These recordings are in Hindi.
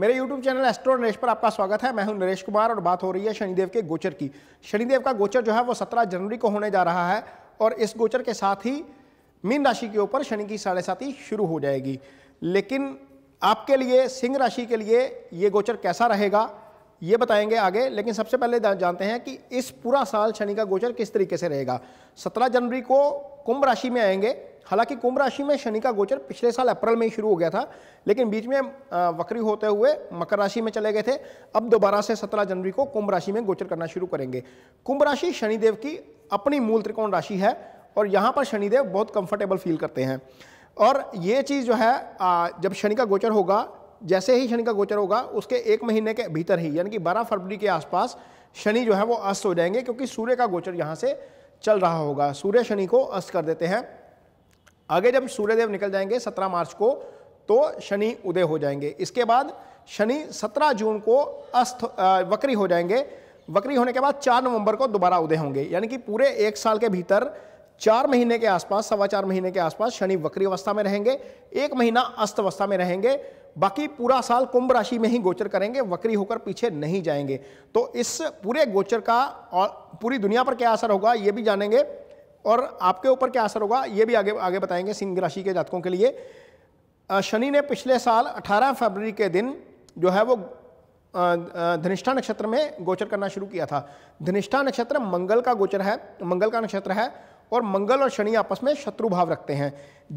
मेरे YouTube चैनल एस्ट्रो नरेश पर आपका स्वागत है मैं हूं नरेश कुमार और बात हो रही है शनिदेव के गोचर की शनिदेव का गोचर जो है वो 17 जनवरी को होने जा रहा है और इस गोचर के साथ ही मीन राशि के ऊपर शनि की साढ़े साथी शुरू हो जाएगी लेकिन आपके लिए सिंह राशि के लिए ये गोचर कैसा रहेगा ये बताएंगे आगे लेकिन सबसे पहले जानते हैं कि इस पूरा साल शनि का गोचर किस तरीके से रहेगा सत्रह जनवरी को कुंभ राशि में आएंगे हालांकि कुंभ राशि में शनि का गोचर पिछले साल अप्रैल में ही शुरू हो गया था लेकिन बीच में वक्री होते हुए मकर राशि में चले गए थे अब दोबारा से सत्रह जनवरी को कुंभ राशि में गोचर करना शुरू करेंगे कुंभ राशि शनिदेव की अपनी मूल त्रिकोण राशि है और यहाँ पर शनिदेव बहुत कंफर्टेबल फील करते हैं और ये चीज़ जो है जब शनि का गोचर होगा जैसे ही शनि का गोचर होगा उसके एक महीने के भीतर ही यानी कि बारह फरवरी के आसपास शनि जो है वो अस्त हो जाएंगे क्योंकि सूर्य का गोचर यहाँ से चल रहा होगा सूर्य शनि को अस्त कर देते हैं आगे जब सूर्यदेव निकल जाएंगे सत्रह मार्च को तो शनि उदय हो जाएंगे इसके बाद शनि सत्रह जून को अस्थ वक्री हो जाएंगे वक्री होने के बाद चार नवंबर को दोबारा उदय होंगे यानी कि पूरे एक साल के भीतर चार महीने के आसपास सवा चार महीने के आसपास शनि वक्री अवस्था में रहेंगे एक महीना अस्त अवस्था में रहेंगे बाकी पूरा साल कुंभ राशि में ही गोचर करेंगे वक्री होकर पीछे नहीं जाएंगे तो इस पूरे गोचर का और पूरी दुनिया पर क्या असर होगा ये भी जानेंगे और आपके ऊपर क्या असर होगा ये भी आगे आगे बताएंगे सिंह राशि के जातकों के लिए शनि ने पिछले साल 18 फरवरी के दिन जो है वो धनिष्ठा नक्षत्र में गोचर करना शुरू किया था धनिष्ठा नक्षत्र मंगल का गोचर है मंगल का नक्षत्र है और मंगल और शनि आपस में शत्रु भाव रखते हैं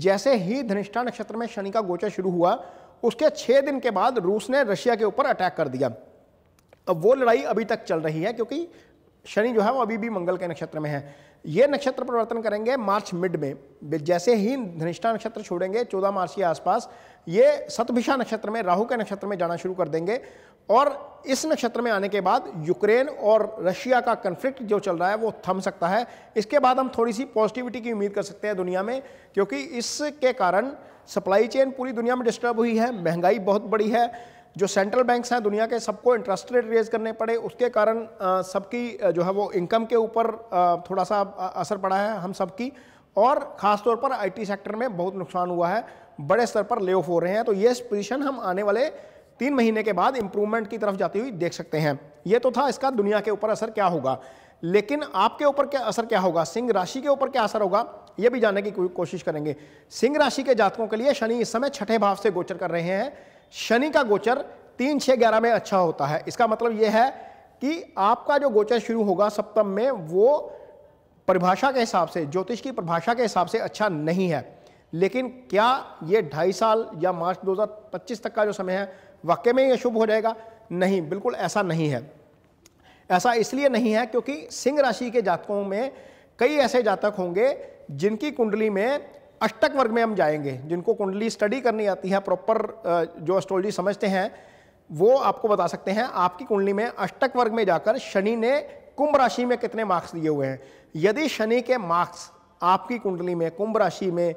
जैसे ही धनिष्ठा नक्षत्र में शनि का गोचर शुरू हुआ उसके छः दिन के बाद रूस ने रशिया के ऊपर अटैक कर दिया अब वो लड़ाई अभी तक चल रही है क्योंकि शनि जो है वो अभी भी मंगल के नक्षत्र में है ये नक्षत्र परिवर्तन करेंगे मार्च मिड में जैसे ही धनिष्ठा नक्षत्र छोड़ेंगे चौदह मार्च के आसपास ये सतभिषा नक्षत्र में राहु के नक्षत्र में जाना शुरू कर देंगे और इस नक्षत्र में आने के बाद यूक्रेन और रशिया का कन्फ्लिक्ट जो चल रहा है वो थम सकता है इसके बाद हम थोड़ी सी पॉजिटिविटी की उम्मीद कर सकते हैं दुनिया में क्योंकि इसके कारण सप्लाई चेन पूरी दुनिया में डिस्टर्ब हुई है महंगाई बहुत बड़ी है जो सेंट्रल बैंक्स हैं दुनिया के सबको इंटरेस्ट रेट रेज करने पड़े उसके कारण सबकी जो है वो इनकम के ऊपर थोड़ा सा असर पड़ा है हम सबकी और ख़ासतौर पर आईटी सेक्टर में बहुत नुकसान हुआ है बड़े स्तर पर ले ऑफ हो रहे हैं तो ये पोजिशन हम आने वाले तीन महीने के बाद इम्प्रूवमेंट की तरफ जाती हुई देख सकते हैं ये तो था इसका दुनिया के ऊपर असर क्या होगा लेकिन आपके ऊपर क्या असर क्या होगा सिंह राशि के ऊपर क्या असर होगा ये भी जानने की कोशिश करेंगे सिंह राशि के जातकों के लिए शनि इस समय छठे भाव से गोचर कर रहे हैं शनि का गोचर तीन छः ग्यारह में अच्छा होता है इसका मतलब यह है कि आपका जो गोचर शुरू होगा सप्तम में वो परिभाषा के हिसाब से ज्योतिष की परिभाषा के हिसाब से अच्छा नहीं है लेकिन क्या ये ढाई साल या मार्च 2025 तक का जो समय है वाक्य में ही अशुभ हो जाएगा नहीं बिल्कुल ऐसा नहीं है ऐसा इसलिए नहीं है क्योंकि सिंह राशि के जातकों में कई ऐसे जातक होंगे जिनकी कुंडली में अष्टक वर्ग में हम जाएंगे जिनको कुंडली स्टडी करनी आती है प्रॉपर जो एस्ट्रोलॉजी समझते हैं वो आपको बता सकते हैं आपकी कुंडली में अष्टक वर्ग में जाकर शनि ने कुंभ राशि में कितने मार्क्स दिए हुए हैं यदि शनि के मार्क्स आपकी कुंडली में कुंभ राशि में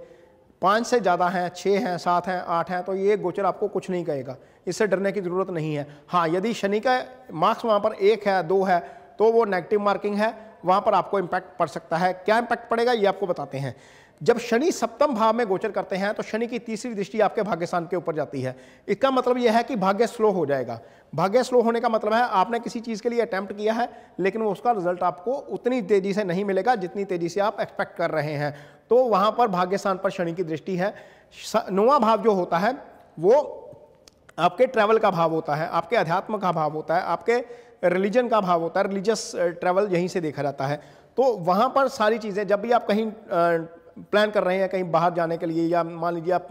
पाँच से ज़्यादा हैं छः हैं सात हैं आठ हैं तो ये गोचर आपको कुछ नहीं कहेगा इससे डरने की ज़रूरत नहीं है हाँ यदि शनि का मार्क्स वहाँ पर एक है दो है तो वो नेगेटिव मार्किंग है वहाँ पर आपको इम्पैक्ट पड़ सकता है क्या इम्पैक्ट पड़ेगा ये आपको बताते हैं जब शनि सप्तम भाव में गोचर करते हैं तो शनि की तीसरी दृष्टि आपके भाग्यस्थान के ऊपर जाती है इसका मतलब यह है कि भाग्य स्लो हो जाएगा भाग्य स्लो होने का मतलब है आपने किसी चीज़ के लिए अटैम्प्ट किया है लेकिन वो उसका रिजल्ट आपको उतनी तेज़ी से नहीं मिलेगा जितनी तेज़ी से आप एक्सपेक्ट कर रहे हैं तो वहाँ पर भाग्यस्थान पर शनि की दृष्टि है नोवा भाव जो होता है वो आपके ट्रैवल का भाव होता है आपके अध्यात्म का भाव होता है आपके रिलीजन का भाव होता है रिलीजियस ट्रैवल यहीं से देखा जाता है तो वहाँ पर सारी चीज़ें जब भी आप कहीं प्लान कर रहे हैं कहीं बाहर जाने के लिए या मान लीजिए आप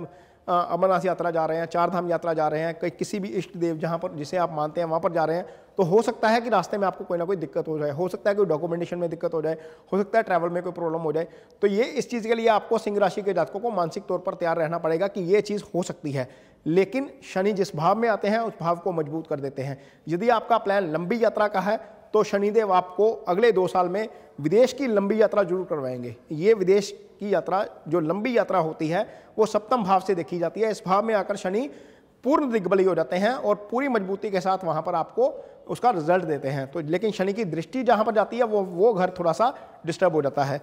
अमरनाथ यात्रा जा रहे हैं चार धाम यात्रा जा रहे हैं कहीं किसी भी इष्ट देव जहाँ पर जिसे आप मानते हैं वहाँ पर जा रहे हैं तो हो सकता है कि रास्ते में आपको कोई ना कोई दिक्कत हो जाए हो सकता है कोई डॉक्यूमेंटेशन में दिक्कत हो जाए हो सकता है ट्रैवल में कोई प्रॉब्लम हो जाए तो ये इस चीज़ के लिए आपको सिंह राशि के जातकों को मानसिक तौर पर तैयार रहना पड़ेगा कि ये चीज़ हो सकती है लेकिन शनि जिस भाव में आते हैं उस भाव को मजबूत कर देते हैं यदि आपका प्लान लंबी यात्रा का है तो शनिदेव आपको अगले दो साल में विदेश की लंबी यात्रा जरूर करवाएंगे ये विदेश की यात्रा जो लंबी यात्रा होती है वो सप्तम भाव से देखी जाती है इस भाव में आकर शनि पूर्ण दिग्बली हो जाते हैं और पूरी मजबूती के साथ वहाँ पर आपको उसका रिजल्ट देते हैं तो लेकिन शनि की दृष्टि जहाँ पर जाती है वो वो घर थोड़ा सा डिस्टर्ब हो जाता है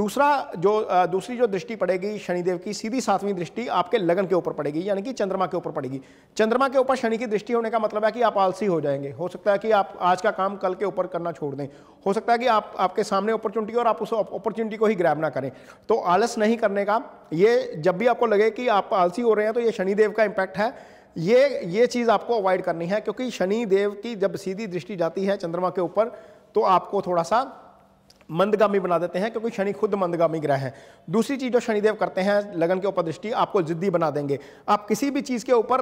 दूसरा जो दूसरी जो दृष्टि पड़ेगी शनिदेव की सीधी सातवीं दृष्टि आपके लगन के ऊपर पड़ेगी यानी कि चंद्रमा के ऊपर पड़ेगी चंद्रमा के ऊपर शनि की दृष्टि होने का मतलब है कि आप आलसी हो जाएंगे हो सकता है कि आप आज का काम कल के ऊपर करना छोड़ दें हो सकता है कि आप आपके सामने अपॉर्चुनिटी और आप उस अपॉर्चुनिटी को ही ग्रैब ना करें तो आलस नहीं करने का ये जब भी आपको लगे कि आप आलसी हो रहे हैं तो ये शनिदेव का इम्पैक्ट है ये ये चीज़ आपको अवॉइड करनी है क्योंकि शनि देव की जब सीधी दृष्टि जाती है चंद्रमा के ऊपर तो आपको थोड़ा सा मंदगामी बना देते हैं क्योंकि शनि खुद मंदगामी ग्रह है दूसरी चीज़ जो शनिदेव करते हैं लगन के ऊपर दृष्टि आपको जिद्दी बना देंगे आप किसी भी चीज़ के ऊपर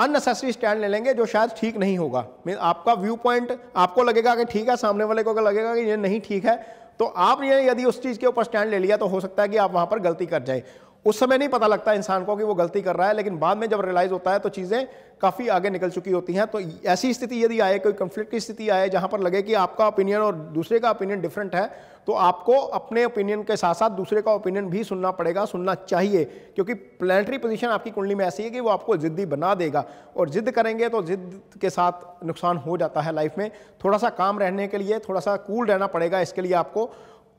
अननेसेसरी स्टैंड ले लेंगे जो शायद ठीक नहीं होगा मीन आपका व्यू पॉइंट आपको लगेगा कि ठीक है सामने वाले को अगर लगेगा कि ये नहीं ठीक है तो आपने यदि उस चीज़ के ऊपर स्टैंड ले लिया तो हो सकता है कि आप वहाँ पर गलती कर जाए उस समय नहीं पता लगता इंसान को कि वो गलती कर रहा है लेकिन बाद में जब रियलाइज होता है तो चीज़ें काफ़ी आगे निकल चुकी होती हैं तो ऐसी स्थिति यदि आए कोई कंफ्लिक्ट की स्थिति आए जहाँ पर लगे कि आपका ओपिनियन और दूसरे का ओपिनियन डिफरेंट है तो आपको अपने ओपिनियन के साथ साथ दूसरे का ओपिनियन भी सुनना पड़ेगा सुनना चाहिए क्योंकि प्लानिटरी पोजीशन आपकी कुंडली में ऐसी है कि वो आपको ज़िद्दी बना देगा और ज़िद्द करेंगे तो ज़िद्द के साथ नुकसान हो जाता है लाइफ में थोड़ा सा काम रहने के लिए थोड़ा सा कूल रहना पड़ेगा इसके लिए आपको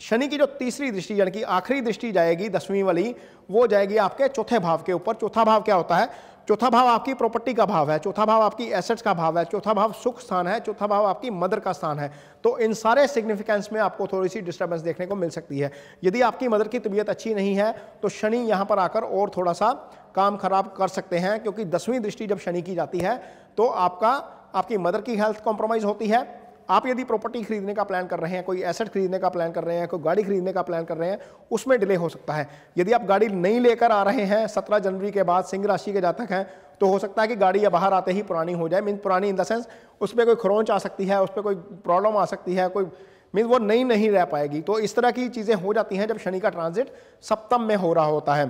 शनि की जो तीसरी दृष्टि यानी कि आखिरी दृष्टि जाएगी दसवीं वाली वो जाएगी आपके चौथे भाव के ऊपर चौथा भाव क्या होता है चौथा भाव आपकी प्रॉपर्टी का भाव है चौथा भाव आपकी एसेट्स का भाव है चौथा भाव सुख स्थान है चौथा भाव आपकी मदर का स्थान है तो इन सारे सिग्निफिकेंस में आपको थोड़ी सी डिस्टर्बेंस देखने को मिल सकती है यदि आपकी मदर की तबीयत अच्छी नहीं है तो शनि यहाँ पर आकर और थोड़ा सा काम खराब कर सकते हैं क्योंकि दसवीं दृष्टि जब शनि की जाती है तो आपका आपकी मदर की हेल्थ कॉम्प्रोमाइज़ होती है आप यदि प्रॉपर्टी खरीदने का प्लान कर रहे हैं कोई एसेट खरीदने का प्लान कर रहे हैं कोई गाड़ी खरीदने का प्लान कर रहे हैं उसमें डिले हो सकता है यदि आप गाड़ी नहीं लेकर आ रहे हैं सत्रह जनवरी के बाद सिंह राशि के जातक हैं तो हो सकता है कि गाड़ी या बाहर आते ही पुरानी हो जाए मीन पुरानी इन द सेंस उस पर कोई खरोंच आ सकती है उस पर कोई प्रॉब्लम आ सकती है कोई मीन वो नई नहीं, नहीं रह पाएगी तो इस तरह की चीज़ें हो जाती हैं जब शनि का ट्रांजिट सप्तम में हो रहा होता है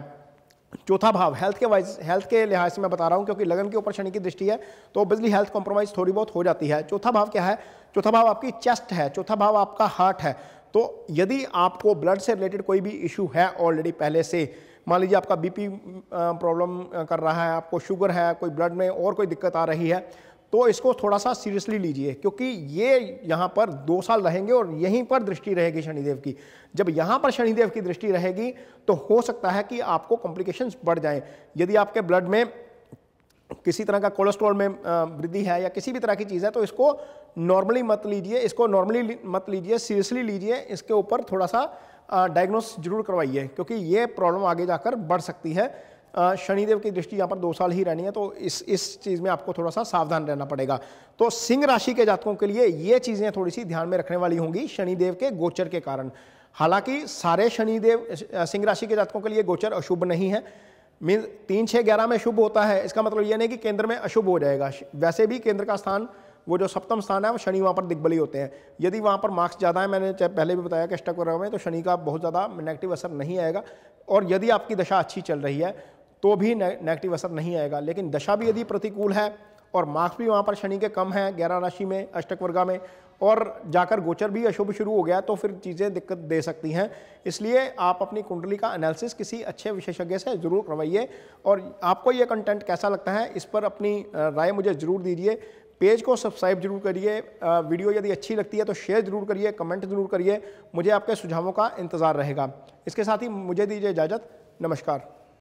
चौथा भाव हेल्थ के वाइज हेल्थ के लिहाज से मैं बता रहा हूँ क्योंकि लगन के ऊपर शनि की दृष्टि है तो बिजली हेल्थ कॉम्प्रोमाइज़ थोड़ी बहुत हो जाती है चौथा भाव क्या है चौथा भाव आपकी चेस्ट है चौथा भाव आपका हार्ट है तो यदि आपको ब्लड से रिलेटेड कोई भी इशू है ऑलरेडी पहले से मान लीजिए आपका बीपी प्रॉब्लम कर रहा है आपको शुगर है कोई ब्लड में और कोई दिक्कत आ रही है तो इसको थोड़ा सा सीरियसली लीजिए क्योंकि ये यहाँ पर दो साल रहेंगे और यहीं पर दृष्टि रहेगी शनिदेव की जब यहाँ पर शनिदेव की दृष्टि रहेगी तो हो सकता है कि आपको कॉम्प्लिकेशंस बढ़ जाएं यदि आपके ब्लड में किसी तरह का कोलेस्ट्रॉल में वृद्धि है या किसी भी तरह की चीज़ है तो इसको नॉर्मली मत लीजिए इसको नॉर्मली मत लीजिए सीरियसली लीजिए इसके ऊपर थोड़ा सा डायग्नोस जरूर करवाइए क्योंकि ये प्रॉब्लम आगे जाकर बढ़ सकती है शनिदेव की दृष्टि यहाँ पर दो साल ही रहनी है तो इस इस चीज़ में आपको थोड़ा सा सावधान रहना पड़ेगा तो सिंह राशि के जातकों के लिए ये चीज़ें थोड़ी सी ध्यान में रखने वाली होंगी शनिदेव के गोचर के कारण हालांकि सारे शनिदेव सिंह राशि के जातकों के लिए गोचर अशुभ नहीं है मीन तीन छः ग्यारह में शुभ होता है इसका मतलब ये नहीं कि केंद्र में अशुभ हो जाएगा वैसे भी केंद्र का स्थान वो जो सप्तम स्थान है वो शनि वहाँ पर दिग्बली होते हैं यदि वहाँ पर मार्क्स ज़्यादा है मैंने पहले भी बताया कि स्टक वगैरह में तो शनि का बहुत ज़्यादा नेगेटिव असर नहीं आएगा और यदि आपकी दशा अच्छी चल रही है तो भी नेगेटिव असर नहीं आएगा लेकिन दशा भी यदि प्रतिकूल है और मार्क्स भी वहाँ पर शनि के कम हैं ग्यारह राशि में अष्टक वर्गा में और जाकर गोचर भी अशुभ शुरू हो गया तो फिर चीज़ें दिक्कत दे सकती हैं इसलिए आप अपनी कुंडली का एनालिसिस किसी अच्छे विशेषज्ञ से ज़रूर करवाइए और आपको ये कंटेंट कैसा लगता है इस पर अपनी राय मुझे ज़रूर दीजिए पेज को सब्सक्राइब जरूर करिए वीडियो यदि अच्छी लगती है तो शेयर जरूर करिए कमेंट जरूर करिए मुझे आपके सुझावों का इंतज़ार रहेगा इसके साथ ही मुझे दीजिए इजाज़त नमस्कार